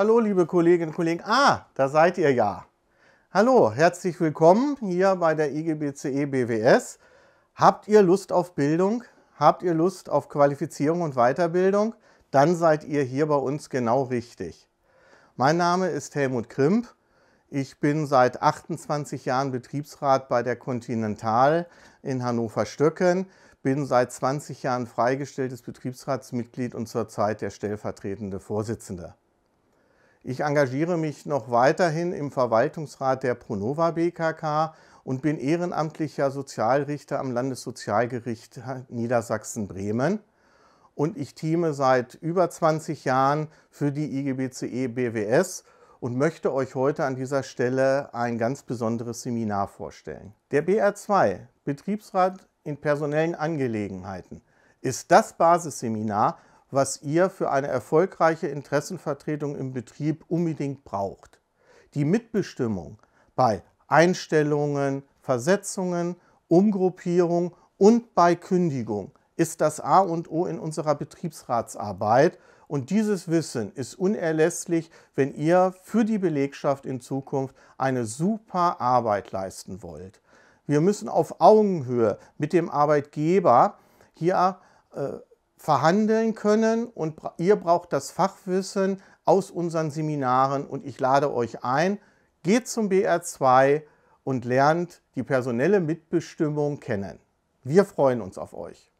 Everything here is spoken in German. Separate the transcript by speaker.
Speaker 1: Hallo, liebe Kolleginnen und Kollegen. Ah, da seid ihr ja. Hallo, herzlich willkommen hier bei der IGBCE BWS. Habt ihr Lust auf Bildung? Habt ihr Lust auf Qualifizierung und Weiterbildung? Dann seid ihr hier bei uns genau richtig. Mein Name ist Helmut Krimp. Ich bin seit 28 Jahren Betriebsrat bei der Continental in Hannover-Stöcken, bin seit 20 Jahren freigestelltes Betriebsratsmitglied und zurzeit der stellvertretende Vorsitzende. Ich engagiere mich noch weiterhin im Verwaltungsrat der Pronova BKK und bin ehrenamtlicher Sozialrichter am Landessozialgericht Niedersachsen-Bremen. Und ich teame seit über 20 Jahren für die IGBCE BWS und möchte euch heute an dieser Stelle ein ganz besonderes Seminar vorstellen. Der BR2, Betriebsrat in personellen Angelegenheiten, ist das Basisseminar, was ihr für eine erfolgreiche Interessenvertretung im Betrieb unbedingt braucht. Die Mitbestimmung bei Einstellungen, Versetzungen, Umgruppierung und bei Kündigung ist das A und O in unserer Betriebsratsarbeit und dieses Wissen ist unerlässlich, wenn ihr für die Belegschaft in Zukunft eine super Arbeit leisten wollt. Wir müssen auf Augenhöhe mit dem Arbeitgeber hier äh, verhandeln können und ihr braucht das Fachwissen aus unseren Seminaren und ich lade euch ein, geht zum BR2 und lernt die personelle Mitbestimmung kennen. Wir freuen uns auf euch.